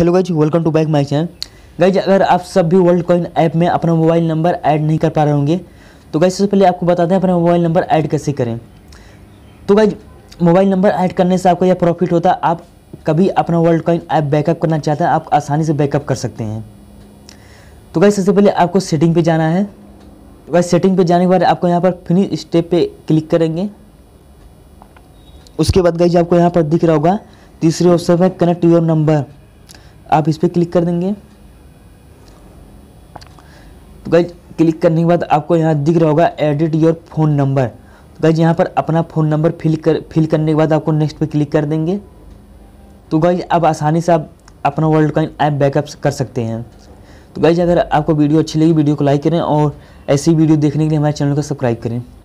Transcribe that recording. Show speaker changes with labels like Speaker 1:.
Speaker 1: hello guys welcome to back my channel guys अगर आप सब भी वर्ल्ड कॉइन ऐप में अपना मोबाइल नंबर ऐड नहीं कर पा रहे होंगे तो गाइज सबसे पहले आपको बताते हैं अपना मोबाइल नंबर ऐड कैसे करें तो गाइज मोबाइल नंबर ऐड करने से आपको यह प्रॉफिट होता है आप कभी अपना वर्ल्ड कॉइन ऐप बैकअप करना चाहते हैं आप आसानी से बैकअप कर सकते हैं तो गाइज सबसे पहले आपको सेटिंग पर जाना है तो गाइज सेटिंग पर जाने के बाद आपको यहाँ पर फिनिश स्टेप पर क्लिक करेंगे उसके बाद गाइज आपको यहाँ पर दिख रहा होगा तीसरे ऑप्शन में कनेक्ट योर नंबर आप इस पर क्लिक कर देंगे तो गाइज क्लिक करने के बाद आपको यहाँ दिख रहा होगा एडिट योर फ़ोन नंबर तो गाइज यहाँ पर अपना फ़ोन नंबर फिल कर फिल करने के बाद आपको नेक्स्ट पे क्लिक कर देंगे तो गाइज आप आसानी से आप अपना वर्ल्ड कॉइन ऐप बैकअप कर सकते हैं तो गाइज अगर आपको वीडियो अच्छी लगी वीडियो को लाइक करें और ऐसी वीडियो देखने के लिए हमारे चैनल को सब्सक्राइब करें